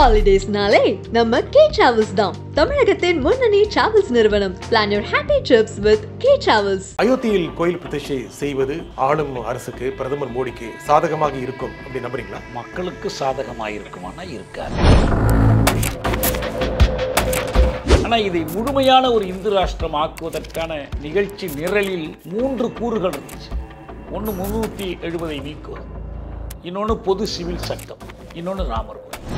ஹாலிடேஸ்னாலே நம்ம K travels தான் தமிழகத்தின் முன்னணி டிராவல்ஸ் நிறுவனம் plan your happy trips with K travels அயோத்தியில் கோயில் பிரதிஷ்டை செய்வது ஆளும் அரசுக்கு பிரதமர் மோடிக்கு சாதகமாக இருக்கும் அப்படி நம்புறீங்களா மக்களுக்கு சாதகமாக இருக்குமானா இருக்காது ஆனால் இதை முழுமையான ஒரு இந்து ராஷ்டிரம் ஆக்குவதற்கான நிகழ்ச்சி நிரலில் மூன்று கூறுகள் இருந்துச்சு ஒன்று முன்னூற்றி எழுபதை நீக்குவது இன்னொன்று பொது சிவில் சட்டம் இன்னொன்று ராமர் கோயில்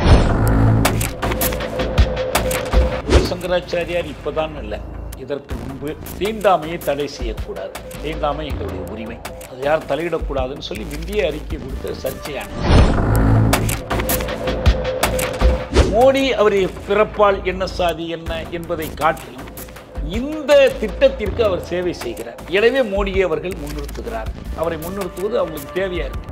சங்கராச்சாரியார் இப்போதான் இல்லை இதற்கு முன்பு தீண்டாமையை தடை செய்யக்கூடாது தீண்டாமை எங்களுடைய உரிமை அது யார் தலையிடக்கூடாதுன்னு சொல்லி இந்திய அறிக்கை கொடுத்த சர்ச்சையான மோடி அவருடைய பிறப்பால் என்ன சாதி என்ன என்பதை காட்டிலும் இந்த திட்டத்திற்கு அவர் சேவை செய்கிறார் எனவே மோடியை அவர்கள் முன்னிறுத்துகிறார் அவரை முன்னிறுத்துவது அவங்களுக்கு தேவையாக இருக்கு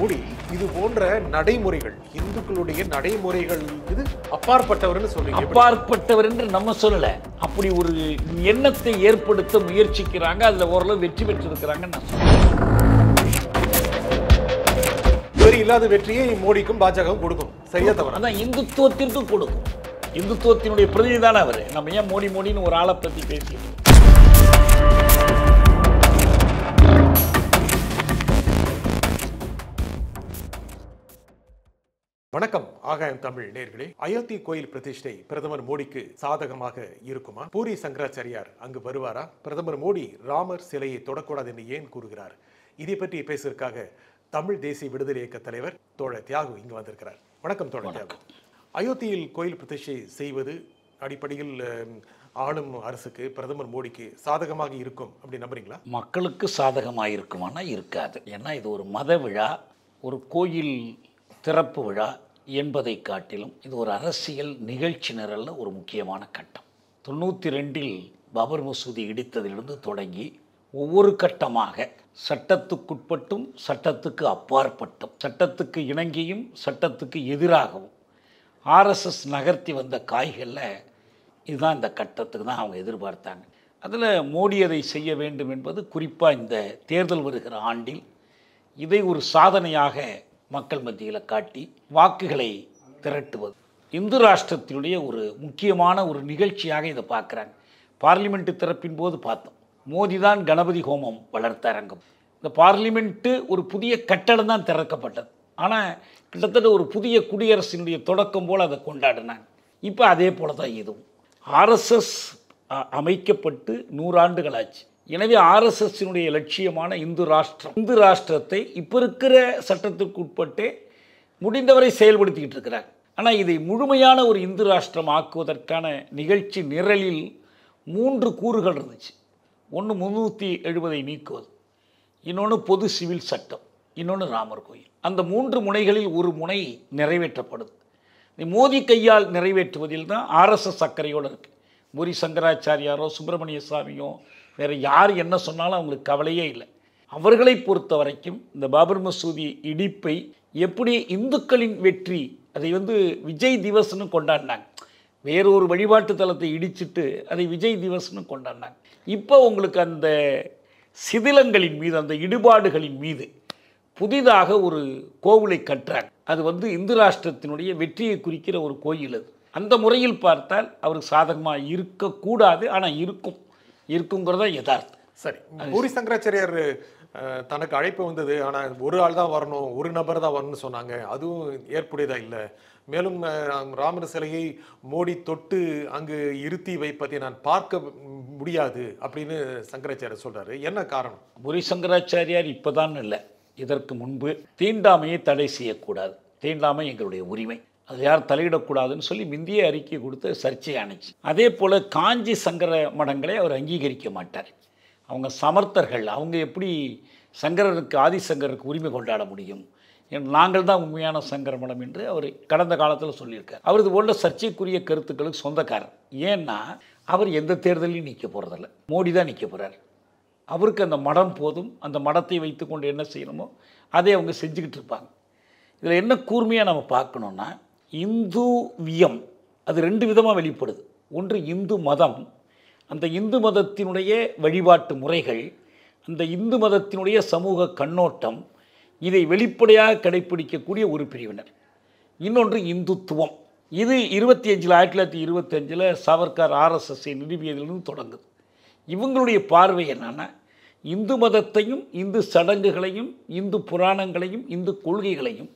மோடி இது போன்ற நடைமுறைகள் இந்துக்களுடைய நடைமுறைகள் இது அப்பாற்பட்டவர்னு சொல்லி அப்பாற்பட்டவர் என்று நம்ம சொல்லல அப்படி ஒரு எண்ணத்தை ஏற்படுத்த முயற்சிக்கிறாங்க அதுல ஓரளவு வெற்றி பெற்றிருக்கிறாங்க நான் இல்லாத வெற்றியை மோடிக்கும் பாஜகவும் கொடுக்கும் சரியா தவிர இந்துத்துவத்திற்கும் கொடுக்கும் இந்துத்துவத்தினுடைய பிரதிநிதி தானே அவர் நம்ம ஏன் மோடி மோடின்னு ஒரு ஆளை பற்றி பேசிட்டு வணக்கம் ஆகாயம் தமிழ் நேர்களே அயோத்தி கோயில் பிரதிஷ்டை பிரதமர் மோடிக்கு சாதகமாக இருக்குமா பூரி சங்கராச்சாரியார் அங்கு வருவாரா பிரதமர் மோடி ராமர் சிலையை தொடக்கூடாது என்று ஏன் கூறுகிறார் இதை பற்றி பேசுவதற்காக தமிழ் தேசிய விடுதலை இயக்க தலைவர் தோழ தியாகு இங்கு வந்திருக்கிறார் வணக்கம் தோழர் தியாகு அயோத்தியில் கோயில் பிரதிஷ்டை செய்வது அடிப்படையில் ஆளும் அரசுக்கு பிரதமர் மோடிக்கு சாதகமாக இருக்கும் அப்படி நம்புறீங்களா மக்களுக்கு சாதகமாக இருக்குமானா இருக்காது ஏன்னா இது ஒரு மத விழா ஒரு கோயில் திறப்பு விழா என்பதை காட்டிலும் இது ஒரு அரசியல் நிகழ்ச்சி நிரலில் ஒரு முக்கியமான கட்டம் தொண்ணூற்றி ரெண்டில் பபர் மசூதி இடித்ததிலிருந்து தொடங்கி ஒவ்வொரு கட்டமாக சட்டத்துக்குட்பட்டும் சட்டத்துக்கு அப்பாற்பட்டும் சட்டத்துக்கு இணங்கியும் சட்டத்துக்கு எதிராகவும் ஆர்எஸ்எஸ் நகர்த்தி வந்த காய்களில் இதுதான் இந்த கட்டத்துக்கு தான் அவங்க எதிர்பார்த்தாங்க அதில் மோடி அதை செய்ய வேண்டும் என்பது குறிப்பாக இந்த தேர்தல் வருகிற ஆண்டில் இதை ஒரு சாதனையாக மக்கள் மத்தியில் காட்டி வாக்குகளை திரட்டுவது இந்து ராஷ்டிரத்தினுடைய ஒரு முக்கியமான ஒரு நிகழ்ச்சியாக இதை பார்க்குறாங்க பார்லிமெண்ட்டு திறப்பின் போது பார்த்தோம் மோடி தான் கணபதி ஹோமம் வளர்த்த அரங்கம் இந்த பார்லிமெண்ட்டு ஒரு புதிய கட்டடம் தான் திறக்கப்பட்டது ஆனால் கிட்டத்தட்ட ஒரு புதிய குடியரசினுடைய தொடக்கம் போல் அதை கொண்டாடினாங்க இப்போ அதே போல் தான் இதுவும் ஆர்எஸ்எஸ் அமைக்கப்பட்டு நூறாண்டுகள் ஆச்சு எனவே ஆர்எஸ்எஸினுடைய லட்சியமான இந்து ராஷ்டிரம் இந்து ராஷ்டிரத்தை இப்போ இருக்கிற சட்டத்துக்கு உட்பட்டு முடிந்தவரை செயல்படுத்திக்கிட்டு இருக்கிறார் ஆனால் இதை முழுமையான ஒரு இந்து ராஷ்டிரம் ஆக்குவதற்கான நிகழ்ச்சி நிரலில் மூன்று கூறுகள் இருந்துச்சு ஒன்று முந்நூற்றி எழுபதை நீக்குவது இன்னொன்று பொது சிவில் சட்டம் இன்னொன்று ராமர் கோயில் அந்த மூன்று முனைகளில் ஒரு முனை நிறைவேற்றப்படுது மோதி கையால் நிறைவேற்றுவதில் தான் ஆர்எஸ்எஸ் அக்கறையோடு இருக்குது முரி சங்கராச்சாரியாரோ சுப்பிரமணிய சாமியோ வேறு யார் என்ன சொன்னாலும் அவங்களுக்கு கவலையே இல்லை அவர்களை பொறுத்த வரைக்கும் இந்த பாபர் மசூதி இடிப்பை எப்படி இந்துக்களின் வெற்றி அதை வந்து விஜய் திவஸ்னு கொண்டாடினாங்க வேறொரு வழிபாட்டு தலத்தை இடிச்சிட்டு அதை விஜய் திவஸ்னு கொண்டாடினாங்க இப்போ உங்களுக்கு அந்த சிதிலங்களின் மீது அந்த இடுபாடுகளின் மீது புதிதாக ஒரு கோவிலை கட்டுறாங்க அது வந்து இந்து ராஷ்டிரத்தினுடைய வெற்றியை குறிக்கிற ஒரு கோயில் அது அந்த முறையில் பார்த்தால் அவருக்கு சாதகமாக இருக்கக்கூடாது ஆனால் இருக்கும் இருக்குங்கிறத யதார்த்தம் சரி பூரி சங்கராச்சாரியார் தனக்கு அழைப்பு வந்தது ஆனால் ஒரு ஆள் தான் வரணும் ஒரு நபர் தான் வரணும்னு சொன்னாங்க அதுவும் ஏற்புடையதாக இல்லை மேலும் ராமர் சிலையை மோடி தொட்டு அங்கு இருத்தி வைப்பதை நான் பார்க்க முடியாது அப்படின்னு சங்கராச்சாரியர் சொல்கிறாரு என்ன காரணம் பூரி சங்கராச்சாரியார் இப்போதான் இல்லை இதற்கு முன்பு தீண்டாமையை தடை செய்யக்கூடாது தீண்டாமை எங்களுடைய உரிமை அது யார் தலையிடக்கூடாதுன்னு சொல்லி முந்தைய அறிக்கை கொடுத்து சர்ச்சை அணைச்சு அதே போல் காஞ்சி சங்கர மடங்களை அவர் அங்கீகரிக்க மாட்டார் அவங்க சமர்த்தர்கள் அவங்க எப்படி சங்கரருக்கு ஆதிசங்கருக்கு உரிமை கொண்டாட முடியும் நாங்கள் தான் உண்மையான சங்கர மடம் என்று அவர் கடந்த காலத்தில் சொல்லியிருக்கார் அவரது போன்ற சர்ச்சைக்குரிய கருத்துக்களுக்கு சொந்தக்காரர் ஏன்னா அவர் எந்த தேர்தலையும் நிற்க போகிறதில்ல மோடி தான் நிற்க போகிறார் அவருக்கு அந்த மடம் போதும் அந்த மடத்தை வைத்துக்கொண்டு என்ன செய்யணுமோ அதை அவங்க செஞ்சுக்கிட்டு இருப்பாங்க இதில் என்ன கூர்மையாக நம்ம பார்க்கணுன்னா இந்துவியம் அது ரெண்டு விதமாக வெளிப்படுது ஒன்று இந்து மதம் அந்த இந்து மதத்தினுடைய வழிபாட்டு முறைகள் அந்த இந்து மதத்தினுடைய சமூக கண்ணோட்டம் இதை வெளிப்படையாக கடைபிடிக்கக்கூடிய ஒரு பிரிவினர் இன்னொன்று இந்துத்துவம் இது இருபத்தி அஞ்சில் ஆயிரத்தி தொள்ளாயிரத்தி இருபத்தஞ்சில் சாவர்கர் ஆர்எஸ்எஸ்ஐ நிறுவியதிலிருந்து தொடங்குது இவங்களுடைய பார்வை என்னென்னா இந்து மதத்தையும் இந்து சடங்குகளையும் இந்து புராணங்களையும் இந்து கொள்கைகளையும்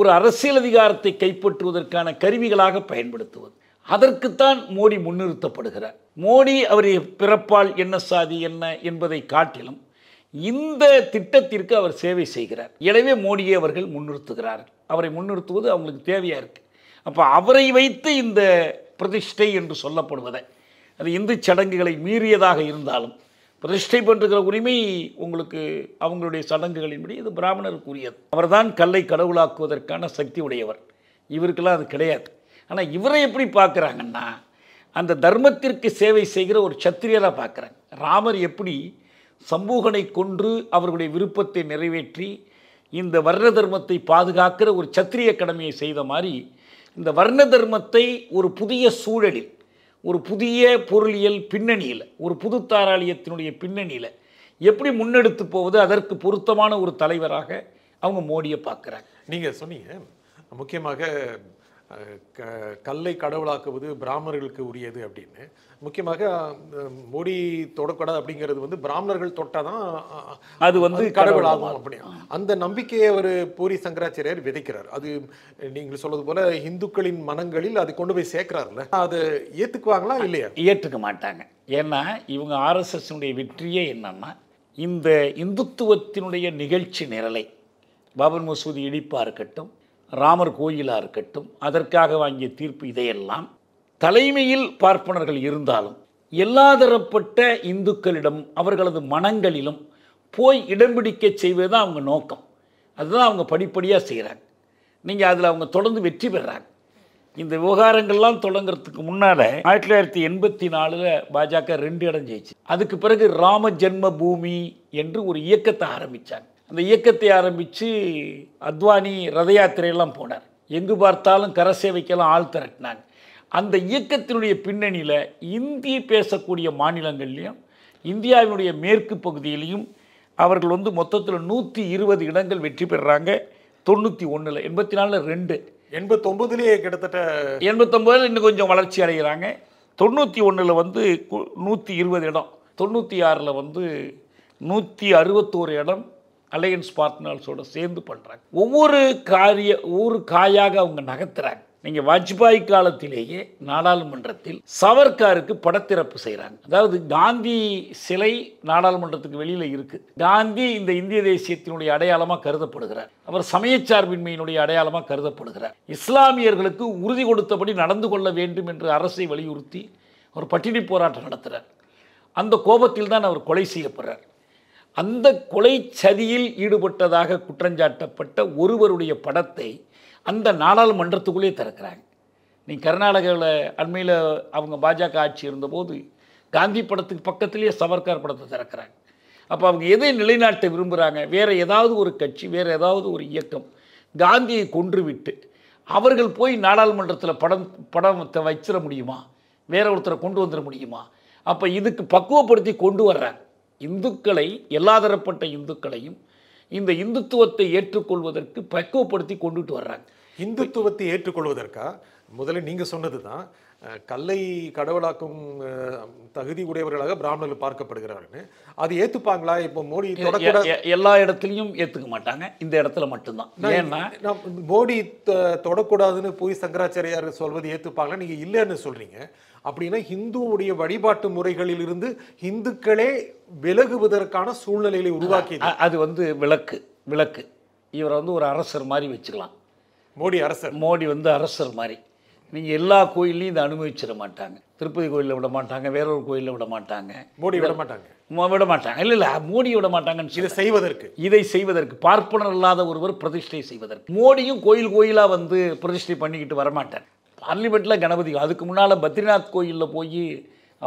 ஒரு அரசியல் அதிகாரத்தை கைப்பற்றுவதற்கான கருவிகளாக பயன்படுத்துவது அதற்குத்தான் மோடி முன்னிறுத்தப்படுகிறார் மோடி அவர் பிறப்பால் என்ன சாதி என்ன என்பதை காட்டிலும் இந்த திட்டத்திற்கு அவர் சேவை செய்கிறார் எனவே மோடியை அவர்கள் முன்னிறுத்துகிறார்கள் அவரை முன்னிறுத்துவது அவங்களுக்கு தேவையாக இருக்குது அப்போ அவரை வைத்து இந்த பிரதிஷ்டை என்று சொல்லப்படுவதை அது இந்து சடங்குகளை மீறியதாக இருந்தாலும் பிரதிஷ்டை பண்ணுகிற உரிமை உங்களுக்கு அவங்களுடைய சடங்குகளின்படி இது பிராமணருக்கு உரியது அவர்தான் கல்லை கடவுளாக்குவதற்கான சக்தி உடையவர் இவருக்கெல்லாம் அது கிடையாது ஆனால் இவரை எப்படி பார்க்குறாங்கன்னா அந்த தர்மத்திற்கு சேவை செய்கிற ஒரு சத்திரியராக பார்க்குறாங்க ராமர் எப்படி சம்பூகனை கொன்று அவர்களுடைய விருப்பத்தை நிறைவேற்றி இந்த வர்ண தர்மத்தை பாதுகாக்கிற ஒரு சத்திரிய கடமையை செய்த மாதிரி இந்த வர்ண தர்மத்தை ஒரு புதிய சூழலில் ஒரு புதிய பொருளியல் பின்னணியில் ஒரு புது தாராளியத்தினுடைய பின்னணியில் எப்படி முன்னெடுத்து போவது அதற்கு பொருத்தமான ஒரு தலைவராக அவங்க மோடியை பார்க்குறாங்க நீங்கள் சொன்னீங்க முக்கியமாக க கல்லை கடவுளாக்குவது பிராமணர்களுக்கு உரியது அப்படின்னு முக்கியமாக மோடி தொடக்கூடாது அப்படிங்கிறது வந்து பிராமணர்கள் தொட்டால் தான் அது வந்து கடவுளாகும் அப்படின்னு அந்த நம்பிக்கையை அவர் பூரி சங்கராச்சாரியார் விதைக்கிறார் அது நீங்கள் சொல்வது போல இந்துக்களின் மனங்களில் அது கொண்டு போய் சேர்க்கிறார்ல அது ஏற்றுக்குவாங்களா இல்லையா ஏற்றுக்க மாட்டாங்க ஏன்னா இவங்க ஆர்எஸ்எஸ்னுடைய வெற்றியே என்னன்னா இந்த இந்துத்துவத்தினுடைய நிகழ்ச்சி நிரலை பாபர் மசூதி இடிப்பாக இருக்கட்டும் ராமர் கோயிலாக இருக்கட்டும் அதற்காக வாங்கிய தீர்ப்பு இதையெல்லாம் தலைமையில் பார்ப்பனர்கள் இருந்தாலும் எல்லா தரப்பட்ட இந்துக்களிடம் அவர்களது மனங்களிலும் போய் இடம் பிடிக்க செய்வது தான் அவங்க நோக்கம் அதுதான் அவங்க படிப்படியாக செய்கிறாங்க நீங்கள் அதில் அவங்க தொடர்ந்து வெற்றி பெறாங்க இந்த விவகாரங்கள்லாம் தொடங்குறதுக்கு முன்னால் ஆயிரத்தி தொள்ளாயிரத்தி எண்பத்தி நாலில் பாஜக ரெண்டு இடம் ஜெயிச்சு அதுக்கு பிறகு ராம ஜென்ம பூமி என்று ஒரு இயக்கத்தை ஆரம்பித்தாங்க அந்த இயக்கத்தை ஆரம்பித்து அத்வானி ரத யாத்திரையெல்லாம் போனார் எங்கு பார்த்தாலும் கர சேவைக்கெல்லாம் ஆள் திரட்டினாங்க அந்த இயக்கத்தினுடைய பின்னணியில் இந்தி பேசக்கூடிய மாநிலங்கள்லேயும் இந்தியாவினுடைய மேற்கு பகுதியிலையும் அவர்கள் வந்து மொத்தத்தில் நூற்றி இருபது இடங்கள் வெற்றி பெறுறாங்க தொண்ணூற்றி ஒன்றில் எண்பத்தி நாலில் ரெண்டு எண்பத்தொம்பதுலேயே கிட்டத்தட்ட எண்பத்தொம்பதில் இன்னும் கொஞ்சம் வளர்ச்சி அடைகிறாங்க தொண்ணூற்றி ஒன்றில் வந்து நூற்றி இருபது இடம் தொண்ணூற்றி ஆறில் வந்து நூற்றி அறுபத்தோரு இடம் அலையன்ஸ் பார்ட்னர்ஸோடு சேர்ந்து பண்ணுறாங்க ஒவ்வொரு காரிய ஒவ்வொரு காயாக அவங்க நகர்த்துறாங்க நீங்கள் வாஜ்பாய் காலத்திலேயே நாடாளுமன்றத்தில் சவர்காருக்கு படத்திறப்பு செய்கிறாங்க அதாவது காந்தி சிலை நாடாளுமன்றத்துக்கு வெளியில் இருக்குது காந்தி இந்த இந்திய தேசியத்தினுடைய அடையாளமாக கருதப்படுகிறார் அவர் சமயச்சார்பின்மையினுடைய அடையாளமாக கருதப்படுகிறார் இஸ்லாமியர்களுக்கு உறுதி கொடுத்தபடி நடந்து கொள்ள வேண்டும் என்று அரசை வலியுறுத்தி அவர் பட்டினி போராட்டம் நடத்துகிறார் அந்த கோபத்தில் தான் அவர் கொலை செய்யப்படுறார் அந்த கொலை சதியில் ஈடுபட்டதாக குற்றஞ்சாட்டப்பட்ட ஒருவருடைய படத்தை அந்த நாடாளுமன்றத்துக்குள்ளே திறக்கிறாங்க நீ கர்நாடகாவில் அண்மையில் அவங்க பாஜக ஆட்சி இருந்தபோது காந்தி படத்துக்கு பக்கத்துலேயே சவர்கார் படத்தை திறக்கிறாங்க அப்போ அவங்க எதை நிலைநாட்ட விரும்புகிறாங்க வேறு ஏதாவது ஒரு கட்சி வேறு ஏதாவது ஒரு இயக்கம் காந்தியை கொன்றுவிட்டு அவர்கள் போய் நாடாளுமன்றத்தில் படம் படத்தை வச்சிட முடியுமா வேற ஒருத்தரை கொண்டு வந்துட முடியுமா அப்போ இதுக்கு பக்குவப்படுத்தி கொண்டு வர்றாங்க இந்துக்களை எல்லா தரப்பட்ட இந்துக்களையும் இந்த இந்துத்துவத்தை ஏற்றுக்கொள்வதற்கு பக்குவப்படுத்தி கொண்டுட்டு வர்றாங்க இந்துத்துவத்தை ஏற்றுக்கொள்வதற்கா முதல்ல நீங்கள் சொன்னது தான் கல்லை கடவுளாக்கும் தகுதி உடையவர்களாக பிராமணர்கள் பார்க்கப்படுகிறார்கள் அது ஏத்துப்பாங்களா இப்போ மோடி எல்லா இடத்துலையும் ஏத்துக்க மாட்டாங்க இந்த இடத்துல மட்டும்தான் ஏன்னா மோடி தொடக்கூடாதுன்னு போய் சங்கராச்சாரியார் சொல்வது ஏத்துப்பாங்களா நீங்க இல்லைன்னு சொல்றீங்க அப்படின்னா ஹிந்துவுடைய வழிபாட்டு முறைகளில் இருந்து இந்துக்களே விலகுவதற்கான சூழ்நிலைகளை உருவாக்கி அது வந்து விளக்கு விளக்கு இவரை வந்து ஒரு அரசர் மாதிரி வச்சுக்கலாம் மோடி அரசர் மோடி வந்து அரசர் மாதிரி நீங்கள் எல்லா கோயில்லையும் இதை அனுபவிச்சிட மாட்டாங்க திருப்பதி கோயிலில் விட மாட்டாங்க வேற ஒரு கோயிலில் விட மாட்டாங்க மோடி விட மாட்டாங்க விட மாட்டாங்க இல்லை இல்லை மோடி விட மாட்டாங்கன்னு இதை செய்வதற்கு இதை செய்வதற்கு பார்ப்பனர் இல்லாத ஒருவர் பிரதிஷ்டை செய்வதற்கு மோடியும் கோயில் கோயிலாக வந்து பிரதிஷ்டை பண்ணிக்கிட்டு வரமாட்டார் பார்லிமெண்ட்டில் கணபதி அதுக்கு முன்னால் பத்ரிநாத் கோயிலில் போய்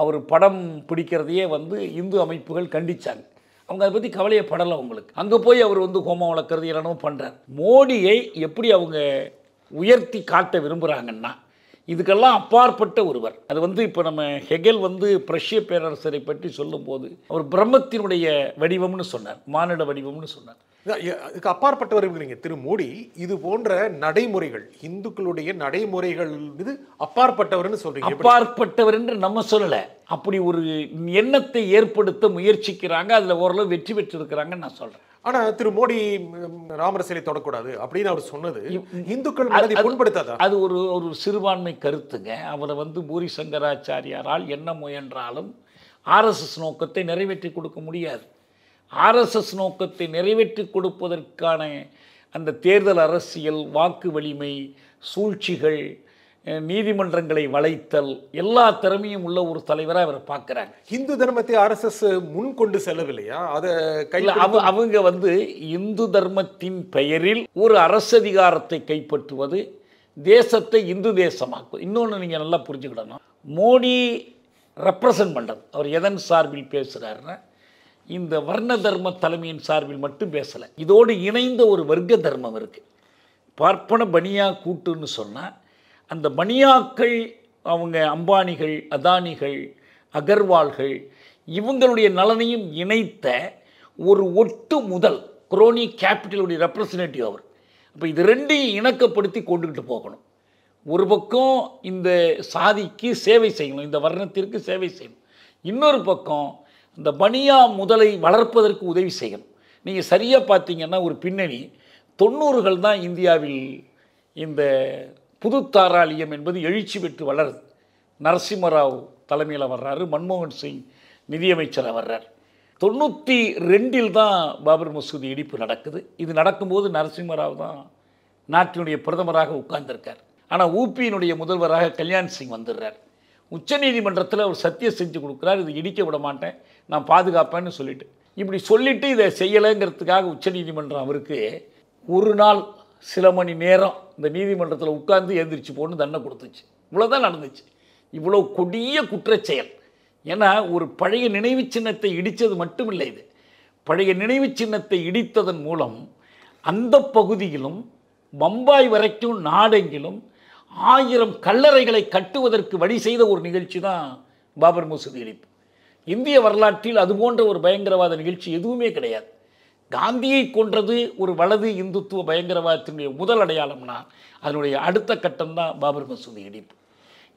அவர் படம் பிடிக்கிறதையே வந்து இந்து அமைப்புகள் கண்டித்தாங்க அவங்க அதை பற்றி கவலையை படலை அவங்களுக்கு அங்கே போய் அவர் வந்து ஹோமம் வளர்க்குறது இல்லைனோ பண்ணுறார் மோடியை எப்படி அவங்க உயர்த்தி காட்ட விரும்புகிறாங்கன்னா இதுக்கெல்லாம் அப்பாற்பட்ட ஒருவர் அது வந்து இப்போ நம்ம ஹெகல் வந்து பிரஷ்ய பேரரசரை பற்றி சொல்லும்போது அவர் பிரம்மத்தினுடைய வடிவம்னு சொன்னார் மானிட வடிவம்னு சொன்னார் இதுக்கு அப்பாற்பட்டவருங்கிறீங்க திரு மோடி இது போன்ற நடைமுறைகள் இந்துக்களுடைய நடைமுறைகள் மீது அப்பாற்பட்டவர்னு சொல்றீங்க அப்பாற்பட்டவர் என்று நம்ம சொல்லலை அப்படி ஒரு எண்ணத்தை ஏற்படுத்த முயற்சிக்கிறாங்க அதில் ஓரளவு வெற்றி பெற்றிருக்கிறாங்கன்னு நான் சொல்கிறேன் ஆனா திரு மோடி ராமர் சிலை தொடக்கூடாது அப்படின்னு அவர் சொன்னது இந்துக்கள் மனதை புண்படுத்தாதா அது ஒரு ஒரு சிறுபான்மை கருத்துங்க அவரை வந்து பூரி சங்கராச்சாரியாரால் என்ன முயன்றாலும் ஆர்எஸ்எஸ் நோக்கத்தை நிறைவேற்றி கொடுக்க முடியாது ஆர்எஸ்எஸ் நோக்கத்தை நிறைவேற்றி கொடுப்பதற்கான அந்த தேர்தல் அரசியல் வாக்கு வலிமை சூழ்ச்சிகள் நீதிமன்றங்களை வளைத்தல் எல்லா திறமையும் உள்ள ஒரு தலைவராக அவர் பார்க்குறாங்க இந்து தர்மத்தை ஆர்எஸ்எஸ் முன் கொண்டு செல்லவில்லையா அதை கையில் அவ அவங்க வந்து இந்து தர்மத்தின் பெயரில் ஒரு அரசதிகாரத்தை கைப்பற்றுவது தேசத்தை இந்து தேசமாக்கும் இன்னொன்று நீங்கள் நல்லா புரிஞ்சுக்கிடணும் மோடி ரெப்ரசன்ட் பண்ணுறது அவர் எதன் சார்பில் பேசுகிறாருன்னா இந்த வர்ண தர்ம தலைமையின் சார்பில் மட்டும் பேசலை இதோடு இணைந்த ஒரு வர்க்க தர்மம் இருக்குது பார்ப்பன பனியா கூட்டுன்னு சொன்னால் அந்த மணியாக்கள் அவங்க அம்பானிகள் அதானிகள் அகர்வால்கள் இவங்களுடைய நலனையும் இணைத்த ஒரு ஒட்டு முதல் குரோனி கேபிட்டலுடைய ரெப்ரசன்டேட்டிவ் அவர் அப்போ இது ரெண்டையும் இணக்கப்படுத்தி கொண்டுக்கிட்டு போகணும் ஒரு பக்கம் இந்த சாதிக்கு சேவை செய்யணும் இந்த வர்ணத்திற்கு சேவை செய்யணும் இன்னொரு பக்கம் இந்த பனியா முதலை வளர்ப்பதற்கு உதவி செய்யணும் நீங்கள் சரியாக பார்த்தீங்கன்னா ஒரு பின்னணி தொண்ணூறுகள் தான் இந்தியாவில் இந்த புது தாராளியம் என்பது எழுச்சி பெற்று வளருது நரசிம்மராவ் தலைமையில் வர்றாரு மன்மோகன் சிங் நிதியமைச்சராக வர்றார் தொண்ணூற்றி ரெண்டில் தான் பாபர் மசூதி இடிப்பு நடக்குது இது நடக்கும்போது நரசிம்மராவ் தான் நாட்டினுடைய பிரதமராக உட்கார்ந்திருக்கார் ஆனால் ஊபியினுடைய முதல்வராக கல்யாண் சிங் வந்துடுறார் உச்சநீதிமன்றத்தில் அவர் சத்தியம் செஞ்சு கொடுக்குறார் இது இடிக்க விட மாட்டேன் நான் பாதுகாப்பேன்னு சொல்லிட்டு இப்படி சொல்லிவிட்டு இதை செய்யலைங்கிறதுக்காக உச்சநீதிமன்றம் அவருக்கு ஒரு நாள் சில மணி நேரம் இந்த நீதிமன்றத்தில் உட்கார்ந்து எழுந்திரிச்சு போன்னு தண்டனை கொடுத்துச்சு இவ்வளோ தான் நடந்துச்சு இவ்வளோ கொடிய குற்றச்செயல் ஏன்னா ஒரு பழைய நினைவு சின்னத்தை இடித்தது இல்லை இது பழைய நினைவு சின்னத்தை இடித்ததன் மூலம் அந்த பகுதியிலும் பம்பாய் வரைக்கும் நாடெங்கிலும் ஆயிரம் கல்லறைகளை கட்டுவதற்கு வழி செய்த ஒரு நிகழ்ச்சி தான் பாபர் மசூதி இடிப்பு இந்திய வரலாற்றில் அதுபோன்ற ஒரு பயங்கரவாத நிகழ்ச்சி எதுவுமே கிடையாது காந்தியை கொன்றது ஒரு வலது இந்துத்துவ பயங்கரவாதத்தினுடைய முதல் அடையாளம்னா அதனுடைய அடுத்த கட்டம் தான் பாபர் மசூதி இடிப்பு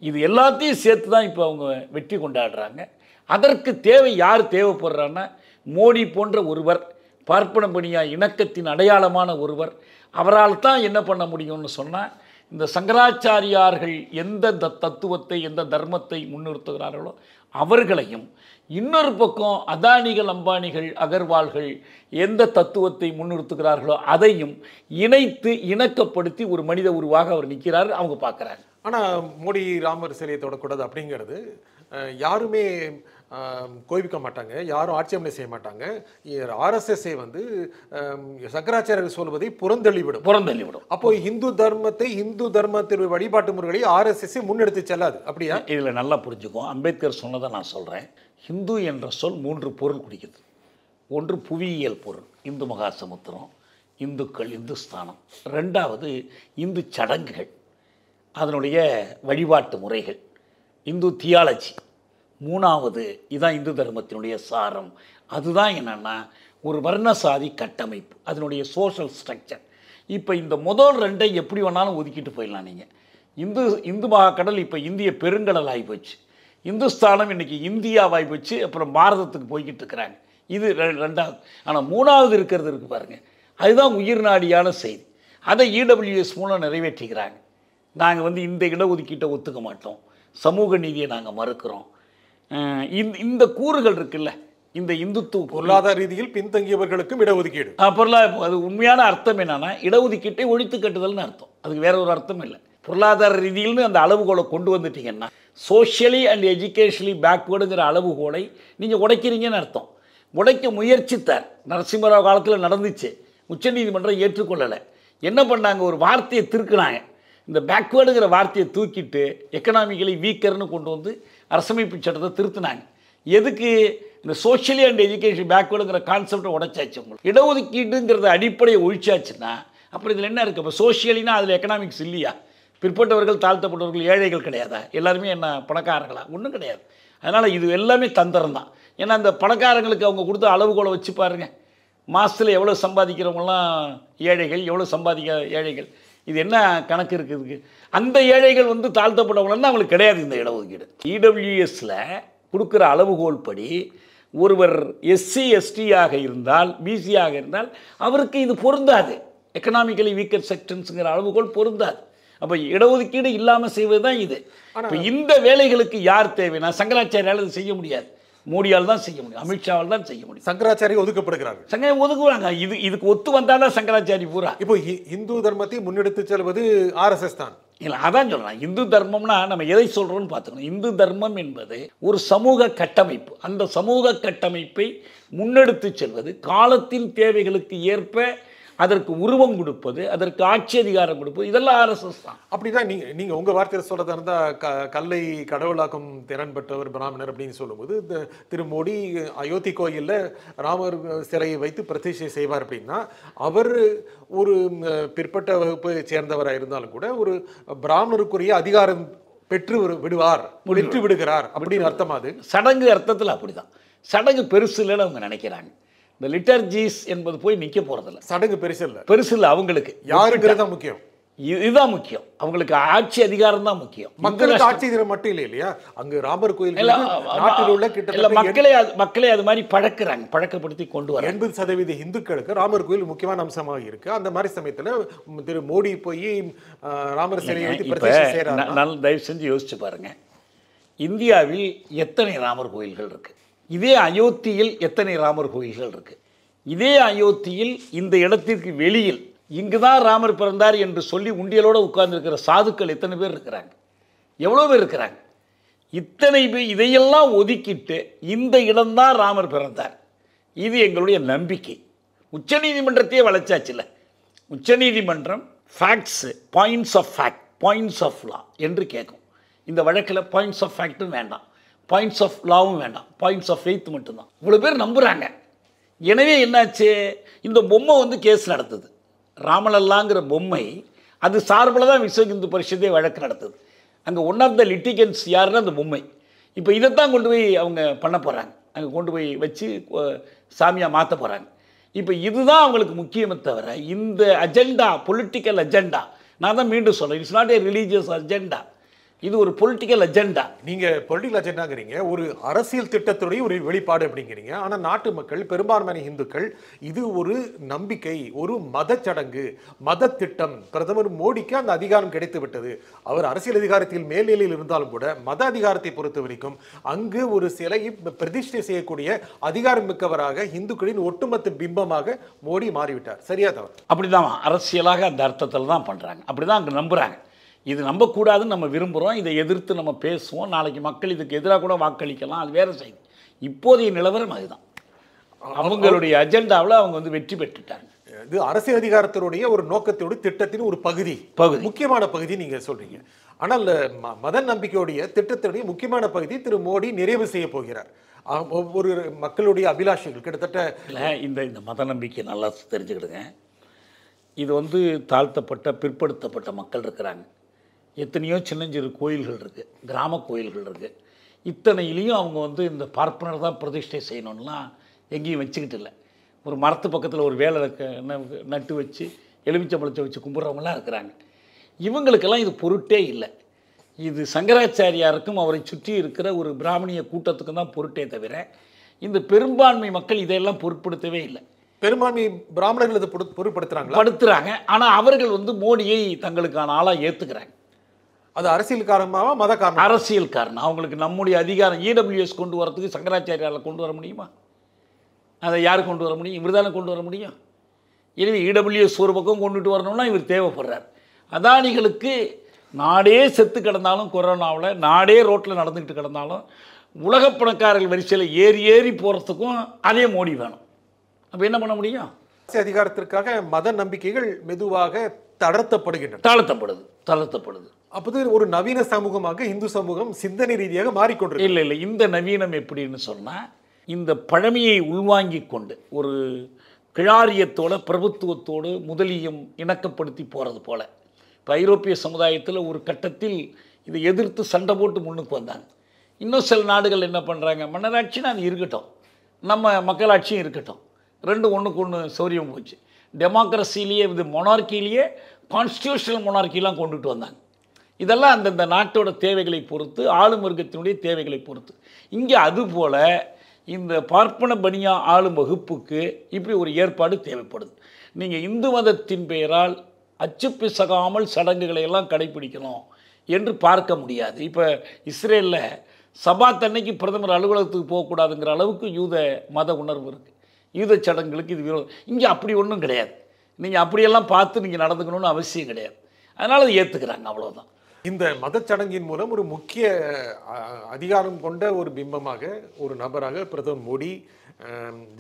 இது எல்லாத்தையும் சேர்த்து தான் இப்போ அவங்க வெற்றி கொண்டாடுறாங்க அதற்கு தேவை யார் தேவைப்படுறான்னா மோடி போன்ற ஒருவர் பார்ப்பன பணியா இணக்கத்தின் அடையாளமான ஒருவர் அவரால் தான் என்ன பண்ண முடியும்னு சொன்னால் இந்த சங்கராச்சாரியார்கள் எந்த த தத்துவத்தை எந்த தர்மத்தை முன்னிறுத்துகிறார்களோ அவர்களையும் இன்னொரு பக்கம் அதானிகள் அம்பானிகள் அகர்வால்கள் எந்த தத்துவத்தை முன்னிறுத்துகிறார்களோ அதையும் இணைத்து இணக்கப்படுத்தி ஒரு மனித உருவாக அவர் நிற்கிறார் அவங்க பார்க்குறாரு ஆனால் மோடி ராமர் சிலையை தொடக்கூடாது அப்படிங்கிறது யாருமே கோபிக்க மாட்டாங்க யாரும் ஆட்சேபனை செய்ய மாட்டாங்க ஆர்எஸ்எஸ்ஐ வந்து சங்கராச்சாரியர் சொல்வதை புறந்தள்ளிவிடும் புறந்தள்ளிவிடும் அப்போ இந்து தர்மத்தை இந்து தர்மத்தின் வழிபாட்டு முறைகளை ஆர்எஸ்எஸ்ஐ முன்னெடுத்து செல்லாது அப்படியா இதில் நல்லா புரிஞ்சுக்கும் அம்பேத்கர் சொன்னதை நான் சொல்கிறேன் ஹிந்து என்ற சொல் மூன்று பொருள் குடிக்குது ஒன்று புவியியல் பொருள் இந்து மகாசமுத்திரம் இந்துக்கள் இந்துஸ்தானம் ரெண்டாவது இந்து சடங்குகள் அதனுடைய வழிபாட்டு முறைகள் இந்து தியாலஜி மூணாவது இதுதான் இந்து தர்மத்தினுடைய சாரம் அதுதான் என்னென்னா ஒரு வர்ணசாதி கட்டமைப்பு அதனுடைய சோஷியல் ஸ்ட்ரக்சர் இப்போ இந்த முதல் ரெண்டை எப்படி வேணாலும் ஒதுக்கிட்டு போயிடலாம் நீங்கள் இந்து இந்து மகாக்கடல் இப்போ இந்திய பெருங்கடல் ஆகி போச்சு இந்துஸ்தானம் இன்றைக்கி இந்தியாவாகி போச்சு அப்புறம் பாரதத்துக்கு போய்கிட்டு இருக்கிறாங்க இது ரெண்டாவது ஆனால் மூணாவது இருக்கிறது இருக்குது பாருங்கள் அதுதான் உயிர் நாடியான செய்தி அதை இடபிள்யூஎஸ் e மூலம் நிறைவேற்றிக்கிறாங்க நாங்கள் வந்து இந்த இடஒதுக்கீட்டை ஒத்துக்க மாட்டோம் சமூக நீதியை நாங்கள் மறுக்கிறோம் இந்த கூறுகள் இருக்குல்ல இந்த இந்துத்துவ பொருளாதார ரீதியில் பின்தங்கியவர்களுக்கும் இடஒதுக்கீடு பொருளாதார அது உண்மையான அர்த்தம் என்னன்னா இடஒதுக்கீட்டை ஒழித்து கட்டுதல்னு அர்த்தம் அதுக்கு வேற ஒரு அர்த்தம் இல்லை பொருளாதார ரீதியில்னு அந்த அளவுகோலை கொண்டு வந்துட்டீங்கன்னா சோஷியலி அண்ட் எஜுகேஷனலி பேக்வேர்டுங்கிற அளவுகோலை நீங்கள் உடைக்கிறீங்கன்னு அர்த்தம் உடைக்க முயற்சித்தார் நரசிம்மராவ் காலத்தில் நடந்துச்சு உச்சநீதிமன்றம் ஏற்றுக்கொள்ளலை என்ன பண்ணாங்க ஒரு வார்த்தையை திருக்கினாங்க இந்த பேக்வேர்டுங்கிற வார்த்தையை தூக்கிட்டு எக்கனாமிக்கலி வீக்கர்னு கொண்டு வந்து அரசமைப்பு சட்டத்தை திருத்தினாங்க எதுக்கு இந்த சோஷியலி அண்ட் எஜுகேஷன் பேக்வேர்டுங்கிற கான்செப்டை உடைச்சாச்சு உங்களுக்கு இடஒதுக்கீடுங்கிறத அடிப்படையை ஒழிச்சாச்சுன்னா அப்புறம் இதில் என்ன இருக்குது இப்போ சோஷியலினா அதில் எக்கனாமிக்ஸ் இல்லையா பிற்பட்டவர்கள் தாழ்த்தப்பட்டவர்கள் ஏழைகள் கிடையாதா எல்லாருமே என்ன பணக்காரர்களா ஒன்றும் கிடையாது அதனால் இது எல்லாமே தந்திரம் தான் ஏன்னா அந்த பணக்காரங்களுக்கு அவங்க கொடுத்த அளவுகோலை வச்சு பாருங்கள் மாதத்தில் எவ்வளோ சம்பாதிக்கிறவங்களாம் ஏழைகள் எவ்வளோ சம்பாதிக்க ஏழைகள் இது என்ன கணக்கு இருக்குதுக்கு அந்த ஏழைகள் வந்து தாழ்த்தப்பட்டவங்களா அவங்களுக்கு கிடையாது இந்த இடஒதுக்கீடு இடபிள்யூஎஸில் e கொடுக்குற அளவுகோல் படி ஒருவர் எஸ்சி எஸ்டியாக இருந்தால் பிசியாக இருந்தால் அவருக்கு இது பொருந்தாது எக்கனாமிக்கலி வீக்கர் செக்டன்ஸுங்கிற அளவுகோல் பொருந்தாது அப்போ இடஒதுக்கீடு இல்லாமல் செய்வது தான் இது இப்போ இந்த வேலைகளுக்கு யார் தேவைன்னா சங்கராச்சாரியால் இது செய்ய முடியாது மோடியால் தான் செய்ய முடியும் அமித்ஷாவால் தான் செய்ய முடியும் சங்கராச்சாரிய ஒதுக்கப்படுகிறார் சங்க ஒதுக்குவாங்க இது இதுக்கு ஒத்து வந்தாலும் சங்கராச்சாரி பூரா இப்போ இந்து தர்மத்தை முன்னெடுத்து செல்வது ஆர்எஸ்எஸ் தான் இல்லை அதான் சொல்லலாம் இந்து தர்மம்னா நம்ம எதை சொல்கிறோம்னு பார்த்துக்கணும் இந்து தர்மம் என்பது ஒரு சமூக கட்டமைப்பு அந்த சமூக கட்டமைப்பை முன்னெடுத்து செல்வது காலத்தின் தேவைகளுக்கு ஏற்ப அதற்கு உருவம் கொடுப்பது அதற்கு ஆட்சி அதிகாரம் கொடுப்பது இதெல்லாம் ஆர்எஸ்எஸ் தான் அப்படிதான் நீங்கள் நீங்கள் உங்கள் வார்த்தையில் சொல்கிறதா இருந்தால் க கல்லை கடவுளாக்கும் திறன் பெற்றவர் பிராமணர் அப்படின்னு சொல்லும்போது திரு மோடி அயோத்தி கோயிலில் ராமர் சிலையை வைத்து பிரதிஷ்டை செய்வார் அப்படின்னா அவர் ஒரு பிற்பட்ட வகுப்பை சேர்ந்தவராக இருந்தாலும் கூட ஒரு பிராமணருக்குரிய அதிகாரம் பெற்று விடுவார் பெற்று விடுகிறார் அப்படின்னு அர்த்தமாது சடங்கு அர்த்தத்தில் அப்படிதான் சடங்கு பெருசு இல்லைன்னு அவங்க நினைக்கிறாங்க இந்த லிட்டர்ஜிஸ் என்பது போய் நிற்க போகிறதில்ல சடங்கு பெருசு இல்லை பெருசு இல்லை அவங்களுக்கு யாருக்கு முக்கியம் இதுதான் முக்கியம் அவங்களுக்கு ஆட்சி அதிகாரம் தான் முக்கியம் மக்களுக்கு ஆட்சி அதிகாரம் மட்டும் இல்லை இல்லையா அங்கு ராமர் கோயில் நாட்டில் உள்ள கிட்ட மக்களை மக்களை அது மாதிரி பழக்கிறாங்க பழக்கப்படுத்தி கொண்டு வர எண்பது சதவீத இந்துக்களுக்கு ராமர் கோயில் முக்கியமான அம்சமாக இருக்கு அந்த மாதிரி சமயத்தில் திரு மோடி போய் ராமர் சிலையை தயவு செஞ்சு யோசிச்சு பாருங்க இந்தியாவில் எத்தனை ராமர் கோயில்கள் இருக்குது இதே அயோத்தியில் எத்தனை ராமர் கோயில்கள் இருக்குது இதே அயோத்தியில் இந்த இடத்திற்கு வெளியில் இங்கு தான் ராமர் பிறந்தார் என்று சொல்லி உண்டியலோடு உட்கார்ந்துருக்கிற சாதுக்கள் எத்தனை பேர் இருக்கிறாங்க எவ்வளோ பேர் இருக்கிறாங்க இத்தனை பேர் இதையெல்லாம் ஒதுக்கிட்டு இந்த இடம்தான் ராமர் பிறந்தார் இது எங்களுடைய நம்பிக்கை உச்சநீதிமன்றத்தையே வளைச்சாச்சுல உச்சநீதிமன்றம் facts points of fact points of law என்று கேட்கும் இந்த வழக்கில் பாயிண்ட்ஸ் ஆஃப் ஃபேக்ட்டும் வேண்டாம் பாயிண்ட்ஸ் ஆஃப் லாவும் வேண்டாம் பாயிண்ட்ஸ் ஆஃப் ஃபெய்த் மட்டும்தான் இவ்வளோ பேர் நம்புகிறாங்க எனவே என்னாச்சு இந்த பொம்மை வந்து கேஸ் நடத்துது ராமலல்லாங்கிற பொம்மை அது சார்பில் தான் விஸ்வ இந்து பரிஷத்தே வழக்கு நடத்துது அங்கே ஒன் ஆஃப் த லிட்டிகன்ஸ் யாருன்னா அந்த பொம்மை இப்போ இதைத்தான் கொண்டு போய் அவங்க பண்ண போகிறாங்க அங்கே கொண்டு போய் வச்சு சாமியாக மாற்ற போகிறாங்க இப்போ இதுதான் அவங்களுக்கு முக்கியமே தவிர இந்த அஜெண்டா பொலிட்டிக்கல் அஜெண்டா நான் தான் மீண்டும் சொல்கிறேன் it's not a religious agenda இது ஒரு பொலிட்டிக்கல் அஜெண்டா நீங்க பொலிட்டிக்கல் அஜெண்டாங்கிறீங்க ஒரு அரசியல் திட்டத்துடைய ஒரு வெளிப்பாடு அப்படிங்கிறீங்க ஆனா நாட்டு மக்கள் பெரும்பான்மையான இந்துக்கள் இது ஒரு நம்பிக்கை ஒரு மத சடங்கு மத திட்டம் பிரதமர் மோடிக்கு அந்த அதிகாரம் கிடைத்து விட்டது அவர் அரசியல் அதிகாரத்தில் மேல்நிலையில் இருந்தாலும் கூட மத அதிகாரத்தை பொறுத்த வரைக்கும் அங்கு ஒரு சிலையை பிரதிஷ்டை செய்யக்கூடிய அதிகாரம் மிக்கவராக இந்துக்களின் ஒட்டுமொத்த பிம்பமாக மோடி மாறிவிட்டார் சரியா தவிர அப்படிதான் அரசியலாக அந்த அர்த்தத்தில் தான் பண்றாங்க அப்படிதான் அங்கே நம்புறாங்க இது நம்பக்கூடாதுன்னு நம்ம விரும்புகிறோம் இதை எதிர்த்து நம்ம பேசுவோம் நாளைக்கு மக்கள் இதுக்கு எதிராக கூட வாக்களிக்கலாம் அது வேறு செய்தி இப்போதைய நிலவரம் அதுதான் அவங்களுடைய அஜெண்டாவில் அவங்க வந்து வெற்றி பெற்றுட்டாங்க இது அரசியல் அதிகாரத்தினுடைய ஒரு நோக்கத்தோடு திட்டத்தின் ஒரு பகுதி பகுதி முக்கியமான பகுதி நீங்கள் சொல்கிறீங்க ஆனால் மத நம்பிக்கையுடைய திட்டத்தினுடைய முக்கியமான பகுதி திரு மோடி நிறைவு செய்ய போகிறார் ஒவ்வொரு மக்களுடைய அபிலாஷைகள் கிட்டத்தட்ட இந்த இந்த மத நம்பிக்கை நல்லா தெரிஞ்சுக்கிடுங்க இது வந்து தாழ்த்தப்பட்ட பிற்படுத்தப்பட்ட மக்கள் இருக்கிறாங்க எத்தனையோ சின்னஞ்சிறு கோயில்கள் இருக்குது கிராம கோயில்கள் இருக்குது இத்தனையிலையும் அவங்க வந்து இந்த பார்ப்பனர் தான் பிரதிஷ்டை செய்யணுன்னா எங்கேயும் வச்சுக்கிட்டு இல்லை ஒரு மரத்து பக்கத்தில் ஒரு வேலை நட்டு வச்சு எலுமிச்சம்பழத்தை வச்சு கும்பிட்றவங்களாம் இருக்கிறாங்க இவங்களுக்கெல்லாம் இது பொருட்டே இல்லை இது சங்கராச்சாரியாருக்கும் அவரை சுற்றி இருக்கிற ஒரு பிராமணிய கூட்டத்துக்கும் தான் பொருட்டே தவிர இந்த பெரும்பான்மை மக்கள் இதையெல்லாம் பொருட்படுத்தவே இல்லை பெரும்பான்மை பிராமணர்கள் இதை பொருட்படுத்துகிறாங்க படுத்துகிறாங்க ஆனால் அவர்கள் வந்து மோடியை தங்களுக்கான ஆளாக ஏற்றுக்கிறாங்க அது அரசியல் காரணமாக மத காரணம் அரசியல் காரணம் அவங்களுக்கு நம்முடைய அதிகாரம் இடபிள்யூஎஸ் e கொண்டு வரத்துக்கு சங்கராச்சாரியால் கொண்டு வர முடியுமா அதை யார் கொண்டு வர முடியும் இவர் தானே கொண்டு வர முடியும் எனவே இடபிள்யூஎஸ் e ஒரு பக்கம் கொண்டுட்டு வரணும்னா இவர் தேவைப்படுறார் அதானிகளுக்கு நாடே செத்து கிடந்தாலும் கொரோனாவில் நாடே ரோட்டில் நடந்துக்கிட்டு கிடந்தாலும் உலக பணக்காரர்கள் வரிசையில் ஏறி ஏறி போகிறதுக்கும் அதே மோடி வேணும் அப்போ என்ன பண்ண முடியும் அரசு அதிகாரத்திற்காக மத நம்பிக்கைகள் மெதுவாக தளர்த்தப்படுகின்றன தளர்த்தப்படுது தளர்த்தப்படுது அப்போது ஒரு நவீன சமூகமாக இந்து சமூகம் சிந்தனை ரீதியாக மாறிக்கொண்டு இல்லை இல்லை இந்த நவீனம் எப்படின்னு சொன்னால் இந்த பழமையை உள்வாங்கி கொண்டு ஒரு கிழாரியத்தோட பிரபுத்துவத்தோடு முதலியம் இணக்கப்படுத்தி போகிறது போல் இப்போ ஐரோப்பிய சமுதாயத்தில் ஒரு கட்டத்தில் இதை எதிர்த்து சண்டை போட்டு முன்னுக்கு வந்தாங்க இன்னும் சில நாடுகள் என்ன பண்ணுறாங்க மன்னராட்சின்னு அது இருக்கட்டும் நம்ம மக்களாட்சியும் இருக்கட்டும் ரெண்டு ஒன்றுக்கு ஒன்று சௌரியம் போச்சு டெமோக்ரஸிலேயே இது மொனார்க்கிலேயே கான்ஸ்டியூஷனல் மொனார்க்கிலாம் கொண்டுட்டு வந்தாங்க இதெல்லாம் அந்தந்த நாட்டோட தேவைகளை பொறுத்து வர்க்கத்தினுடைய தேவைகளை பொறுத்து இங்கே அதுபோல் இந்த பார்ப்பன பனியா ஆளும் வகுப்புக்கு இப்படி ஒரு ஏற்பாடு தேவைப்படுது நீங்கள் இந்து மதத்தின் பெயரால் பிசகாமல் சடங்குகளை எல்லாம் கடைபிடிக்கணும் என்று பார்க்க முடியாது இப்போ இஸ்ரேலில் சபா தன்னைக்கு பிரதமர் அலுவலகத்துக்கு போகக்கூடாதுங்கிற அளவுக்கு யூத மத உணர்வு இருக்குது யூத சடங்குகளுக்கு இது விரோதம் இங்கே அப்படி ஒன்றும் கிடையாது நீங்கள் அப்படியெல்லாம் பார்த்து நீங்கள் நடந்துக்கணும்னு அவசியம் கிடையாது அதனால் அதை ஏற்றுக்கிறாங்க அவ்வளோதான் இந்த மதச்சடங்கின் மூலம் ஒரு முக்கிய அதிகாரம் கொண்ட ஒரு பிம்பமாக ஒரு நபராக பிரதமர் மோடி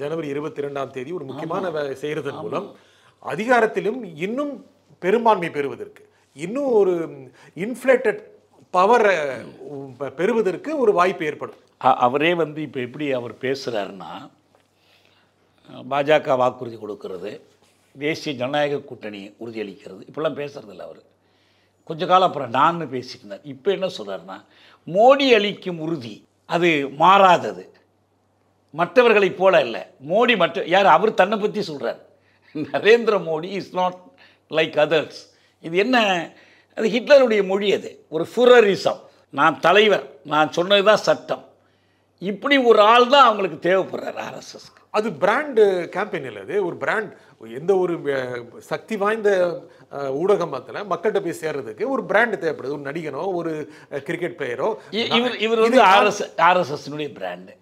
ஜனவரி இருபத்தி ரெண்டாம் தேதி ஒரு முக்கியமான செய்கிறதன் மூலம் அதிகாரத்திலும் இன்னும் பெரும்பான்மை பெறுவதற்கு இன்னும் ஒரு இன்ஃப்ளேட்டட் பவரை பெறுவதற்கு ஒரு வாய்ப்பு ஏற்படும் அவரே வந்து இப்போ எப்படி அவர் பேசுகிறாருன்னா பாஜக வாக்குறுதி கொடுக்கறது தேசிய ஜனநாயக கூட்டணி உறுதியளிக்கிறது இப்படிலாம் பேசுகிறதில்ல அவர் கொஞ்ச காலம் அப்புறம் நான் பேசியிருந்தார் இப்போ என்ன சொல்கிறார்னா மோடி அளிக்கும் உறுதி அது மாறாதது மற்றவர்களை போல இல்லை மோடி மற்ற யார் அவர் தன்னை பற்றி சொல்கிறார் Narendra Modi is not like others இது என்ன அது ஹிட்லருடைய மொழி அது ஒரு ஃபுரரிசம் நான் தலைவர் நான் சொன்னது தான் சட்டம் இப்படி ஒரு ஆள் தான் அவங்களுக்கு தேவைப்படுறார் ஆர்எஸ்எஸ்க்கு அது பிராண்டு கேம்பெயின் இல்லை அது ஒரு பிராண்ட் எந்த ஒரு சக்தி வாய்ந்த ஊடகம் பார்த்தல மக்கள்கிட்ட போய் சேர்றதுக்கு ஒரு பிராண்டு தேவைப்படுது ஒரு நடிகனோ ஒரு கிரிக்கெட் பிளேயரோ இவர் இவர் வந்து ஆர்எஸ் ஆர்எஸ்எஸ்னுடைய பிராண்டு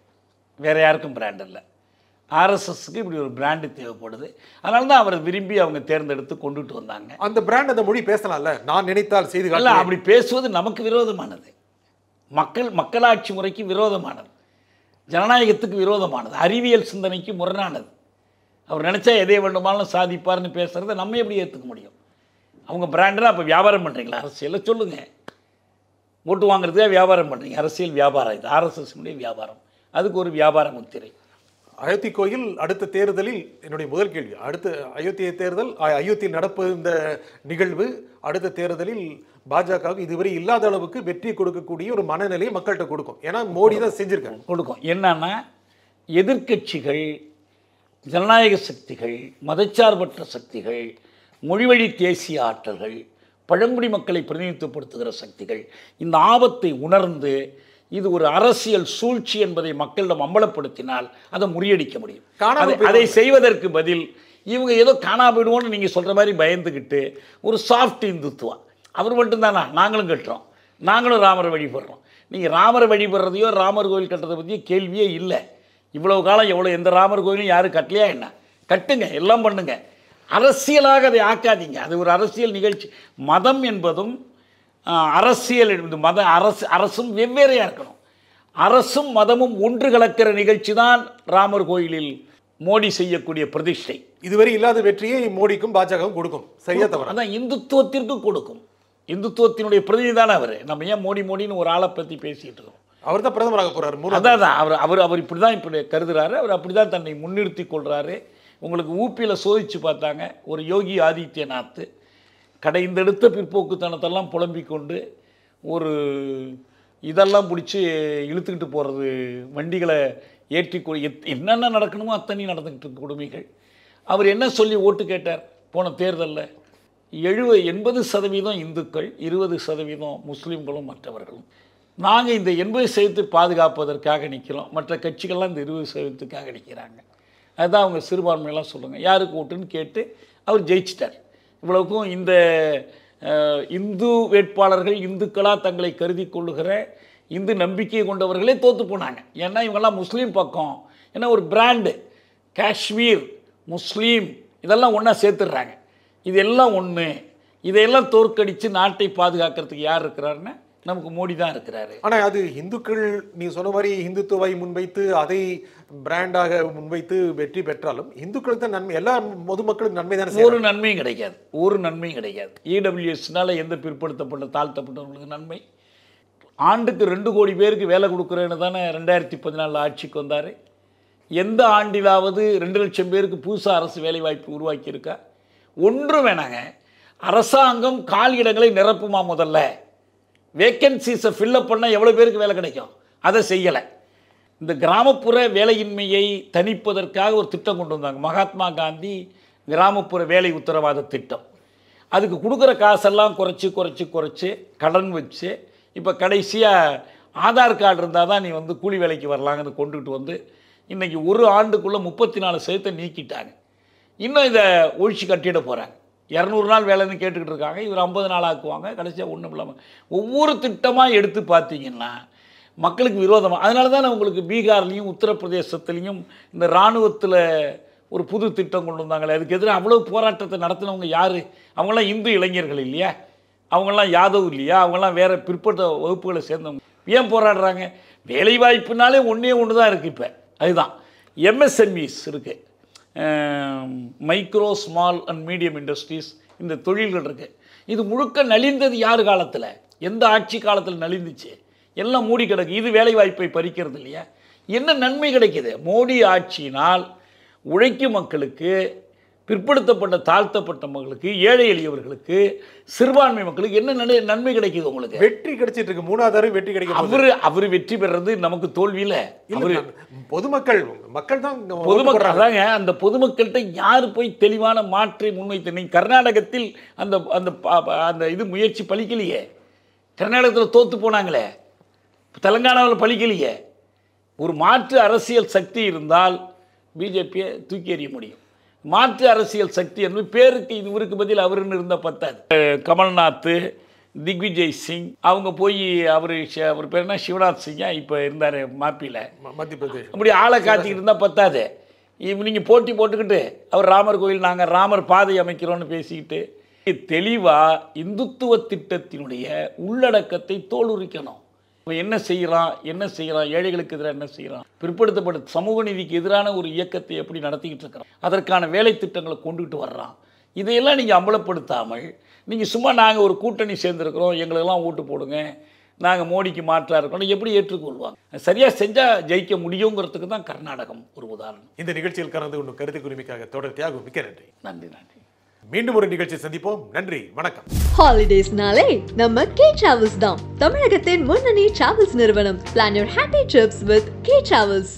வேற யாருக்கும் பிராண்ட் இல்லை ஆர்எஸ்எஸ்க்கு இப்படி ஒரு பிராண்டு தேவைப்படுது அதனால தான் அவரை விரும்பி அவங்க தேர்ந்தெடுத்து கொண்டுட்டு வந்தாங்க அந்த பிராண்ட் அந்த மொழி பேசலாம்ல நான் நினைத்தால் செய்து அப்படி பேசுவது நமக்கு விரோதமானது மக்கள் மக்களாட்சி முறைக்கு விரோதமானது ஜனநாயகத்துக்கு விரோதமானது அறிவியல் சிந்தனைக்கு முரணானது அவர் நினச்சா எதே வேண்டுமானாலும் சாதிப்பார்னு பேசுகிறத நம்ம எப்படி ஏற்றுக்க முடியும் அவங்க பிராண்டில் அப்போ வியாபாரம் பண்ணுறீங்களா அரசியலில் சொல்லுங்கள் ஓட்டு வாங்குறதுக்காக வியாபாரம் பண்ணுறீங்க அரசியல் வியாபாரம் இது ஆர்எஸ்எஸ்னுடைய வியாபாரம் அதுக்கு ஒரு வியாபார முத்திரை அயோத்தி கோயில் அடுத்த தேர்தலில் என்னுடைய முதல் கேள்வி அடுத்த அயோத்தியை தேர்தல் அயோத்தியில் நடப்பு இந்த நிகழ்வு அடுத்த தேர்தலில் பாஜகவுக்கு இதுவரை இல்லாத அளவுக்கு வெற்றி கொடுக்கக்கூடிய ஒரு மனநிலையை மக்கள்கிட்ட கொடுக்கும் ஏன்னா மோடி தான் செஞ்சுருக்காங்க கொடுக்கும் என்னன்னா எதிர்கட்சிகள் ஜனநாயக சக்திகள் மதச்சார்பற்ற சக்திகள் மொழிவழி தேசிய ஆற்றல்கள் பழங்குடி மக்களை பிரதிநிதித்துவப்படுத்துகிற சக்திகள் இந்த ஆபத்தை உணர்ந்து இது ஒரு அரசியல் சூழ்ச்சி என்பதை மக்களிடம் அம்பலப்படுத்தினால் அதை முறியடிக்க முடியும் அதை செய்வதற்கு பதில் இவங்க ஏதோ காணா போயிடுவோன்னு நீங்கள் சொல்கிற மாதிரி பயந்துக்கிட்டு ஒரு சாஃப்ட் இந்துத்துவம் அவர் மட்டும்தானா நாங்களும் கட்டுறோம் நாங்களும் ராமரை வழிபடுறோம் நீங்கள் ராமரை வழிபடுறதையோ ராமர் கோவில் கட்டுறதை பற்றியோ கேள்வியே இல்லை இவ்வளோ காலம் எவ்வளோ எந்த ராமர் கோவிலும் யாரும் கட்டலையா என்ன கட்டுங்க எல்லாம் பண்ணுங்க அரசியலாக அதை ஆக்காதீங்க அது ஒரு அரசியல் நிகழ்ச்சி மதம் என்பதும் அரசியல் என்பது மத அரசு அரசும் வெவ்வேறையாக இருக்கணும் அரசும் மதமும் ஒன்று கலக்கிற நிகழ்ச்சி தான் ராமர் கோயிலில் மோடி செய்யக்கூடிய பிரதிஷ்டை இதுவரை இல்லாத வெற்றியை மோடிக்கும் பாஜகவும் கொடுக்கும் சரியா தவிர அதான் இந்துத்துவத்திற்கும் கொடுக்கும் இந்துத்துவத்தினுடைய பிரதிநிதி தானே அவர் நம்ம ஏன் மோடி மோடின்னு ஒரு ஆளை பற்றி பேசிகிட்டு இருக்கோம் அவர் தான் பிரதமராக போகிறார் அதான் தான் அவர் அவர் அவர் இப்படி தான் இப்படி கருதுகிறாரு அவர் அப்படி தான் தன்னை முன்னிறுத்தி கொள்கிறாரு உங்களுக்கு ஊப்பியில் சோதித்து பார்த்தாங்க ஒரு யோகி ஆதித்யநாத் கடைந்தெடுத்த பிற்போக்குத்தனத்தெல்லாம் புலம்பிக் கொண்டு ஒரு இதெல்லாம் பிடிச்சி இழுத்துக்கிட்டு போகிறது வண்டிகளை ஏற்றி என்னென்ன நடக்கணுமோ அத்தனையும் நடந்துக்கிட்டு கொடுமைகள் அவர் என்ன சொல்லி ஓட்டு கேட்டார் போன தேர்தலில் எழுபது எண்பது சதவீதம் இந்துக்கள் இருபது சதவீதம் முஸ்லீம்களும் மற்றவர்களும் நாங்கள் இந்த எண்பது சதவீதத்தை பாதுகாப்பதற்காக நிற்கிறோம் மற்ற கட்சிகள்லாம் இந்த இருபது சதவீதத்துக்காக நிற்கிறாங்க அதுதான் அவங்க சிறுபான்மையெல்லாம் சொல்லுங்கள் யாருக்கு ஓட்டுன்னு கேட்டு அவர் ஜெயிச்சிட்டார் இவ்வளவுக்கும் இந்த இந்து வேட்பாளர்கள் இந்துக்களாக தங்களை கருதி கொள்ளுகிற இந்து நம்பிக்கையை கொண்டவர்களே தோற்று போனாங்க ஏன்னா இவங்கெல்லாம் முஸ்லீம் பக்கம் ஏன்னா ஒரு பிராண்டு காஷ்மீர் முஸ்லீம் இதெல்லாம் ஒன்றா சேர்த்துடுறாங்க இதெல்லாம் ஒன்று இதையெல்லாம் தோற்கடித்து நாட்டை பாதுகாக்கிறதுக்கு யார் இருக்கிறாருன்னு நமக்கு மோடி தான் இருக்கிறாரு ஆனால் அது இந்துக்கள் நீ சொன்ன மாதிரி இந்துத்துவை முன்வைத்து அதை பிராண்டாக முன்வைத்து வெற்றி பெற்றாலும் இந்துக்களுக்கு தான் நன்மை எல்லா பொதுமக்களுக்கு நன்மை தானே ஒரு நன்மையும் கிடைக்காது ஒரு நன்மையும் கிடைக்காது இடபிள்யூஎஸ்னால e எந்த பிற்படுத்தப்பட்ட தாழ்த்தப்பட்டவங்களுக்கு நன்மை ஆண்டுக்கு ரெண்டு கோடி பேருக்கு வேலை கொடுக்குறேன்னு தானே ரெண்டாயிரத்தி பதினாலில் ஆட்சிக்கு வந்தார் எந்த ஆண்டிலாவது ரெண்டு லட்சம் பேருக்கு புதுசாக அரசு வேலைவாய்ப்பு உருவாக்கியிருக்கா ஒன்றும் வேணாங்க அரசாங்கம் கால் இடங்களை நிரப்புமா முதல்ல வேக்கன்சிஸை ஃபில்லப் பண்ணால் எவ்வளோ பேருக்கு வேலை கிடைக்கும் அதை செய்யலை இந்த கிராமப்புற வேலையின்மையை தணிப்பதற்காக ஒரு திட்டம் கொண்டு வந்தாங்க மகாத்மா காந்தி கிராமப்புற வேலை உத்தரவாத திட்டம் அதுக்கு கொடுக்குற காசெல்லாம் குறைச்சி குறைச்சி குறைச்சி கடன் வச்சு இப்போ கடைசியாக ஆதார் கார்டு இருந்தால் தான் நீ வந்து கூலி வேலைக்கு வரலாங்கன்னு கொண்டுகிட்டு வந்து இன்றைக்கி ஒரு ஆண்டுக்குள்ளே முப்பத்தி நாலு சதவீதத்தை நீக்கிட்டாங்க இன்னும் இதை ஒழிச்சு கட்டிட போகிறாங்க இரநூறு நாள் வேலைன்னு கேட்டுக்கிட்டு இருக்காங்க இவர் ஐம்பது நாள் ஆக்குவாங்க கடைசியாக ஒன்றும் இல்லாமல் ஒவ்வொரு திட்டமாக எடுத்து பார்த்தீங்கன்னா மக்களுக்கு விரோதமாக அதனால தான் நான் உங்களுக்கு பீகார்லேயும் உத்தரப்பிரதேசத்துலேயும் இந்த இராணுவத்தில் ஒரு புது திட்டம் கொண்டு வந்தாங்களே அதுக்கு எதிராக அவ்வளோ போராட்டத்தை நடத்தினவங்க யார் அவங்களாம் இந்து இளைஞர்கள் இல்லையா அவங்களாம் யாதவ் இல்லையா அவங்களாம் வேறு பிற்பட்ட வகுப்புகளை சேர்ந்தவங்க ஏன் போராடுறாங்க வேலைவாய்ப்புனாலே ஒன்றே ஒன்று தான் இருக்குது இப்போ அதுதான் எம்எஸ்எம்இஸ் இருக்குது micro small and medium industries இந்த தொழில்கள் இருக்குது இது முழுக்க நலிந்தது யார் காலத்தில் எந்த ஆட்சி காலத்தில் நலிந்துச்சு எல்லாம் மூடி கிடக்கு இது வேலைவாய்ப்பை பறிக்கிறது இல்லையா என்ன நன்மை கிடைக்கிது மோடி ஆட்சியினால் உழைக்கும் மக்களுக்கு பிற்படுத்தப்பட்ட தாழ்த்தப்பட்ட மக்களுக்கு ஏழை எளியவர்களுக்கு சிறுபான்மை மக்களுக்கு என்ன நன்மை கிடைக்குது உங்களுக்கு வெற்றி கிடைச்சிட்டு இருக்கு மூணாவது வெற்றி கிடைக்கும் அவர் அவர் வெற்றி பெறது நமக்கு தோல்வியில் அவர் பொதுமக்கள் மக்கள் தான் பொதுமக்கள் தாங்க அந்த பொதுமக்கள்கிட்ட யார் போய் தெளிவான மாற்றை முன்வைத்த கர்நாடகத்தில் அந்த அந்த அந்த இது முயற்சி பலிக்கலையே கர்நாடகத்தில் தோற்று போனாங்களே தெலங்கானாவில் பலிக்கலையே ஒரு மாற்று அரசியல் சக்தி இருந்தால் பிஜேபியை தூக்கி எறிய முடியும் மாற்று அரசியல் சக்தி என்பது பேருக்கு இவருக்கு பதில் அவருன்னு இருந்த பத்தாது கமல்நாத் திக்விஜய் சிங் அவங்க போய் அவர் அவர் பேர் என்ன சிவராஜ் சிங்கா இப்போ இருந்தார் மாப்பியில் மத்திய பிரதேஷ் அப்படி ஆளை காத்திக்கிட்டு இருந்தால் பத்தாது இப்போ நீங்கள் போட்டி போட்டுக்கிட்டு அவர் ராமர் கோயில் நாங்கள் ராமர் பாதை அமைக்கிறோன்னு பேசிக்கிட்டு தெளிவாக இந்துத்துவ திட்டத்தினுடைய உள்ளடக்கத்தை தோலுரிக்கணும் என்ன செய்கிறான் என்ன செய்கிறான் ஏழைகளுக்கு எதிராக என்ன செய்கிறான் பிற்படுத்தப்பட்ட சமூக நீதிக்கு எதிரான ஒரு இயக்கத்தை எப்படி நடத்திக்கிட்டு இருக்கிறான் அதற்கான வேலை திட்டங்களை கொண்டுகிட்டு வர்றான் இதையெல்லாம் நீங்கள் அம்பலப்படுத்தாமல் நீங்கள் சும்மா நாங்கள் ஒரு கூட்டணி சேர்ந்துருக்குறோம் எங்களுக்கெல்லாம் ஓட்டு போடுங்க நாங்கள் மோடிக்கு மாற்றாக இருக்கணும் எப்படி ஏற்றுக்கொள்வாங்க சரியாக செஞ்சால் ஜெயிக்க முடியுங்கிறதுக்கு தான் கர்நாடகம் ஒரு உதாரணம் இந்த நிகழ்ச்சியில் கலந்து கொண்டு கருத்து உரிமைக்காக தொடர் மிக்க நன்றி நன்றி நன்றி மீண்டும் ஒரு நிகழ்ச்சி சந்திப்போம் நன்றி வணக்கம் ஹாலிடேஸ்னாலே நம்ம கே டிராவல்ஸ் தான் தமிழகத்தின் முன்னணி டிராவல்ஸ் நிறுவனம் plan your happy trips with K travels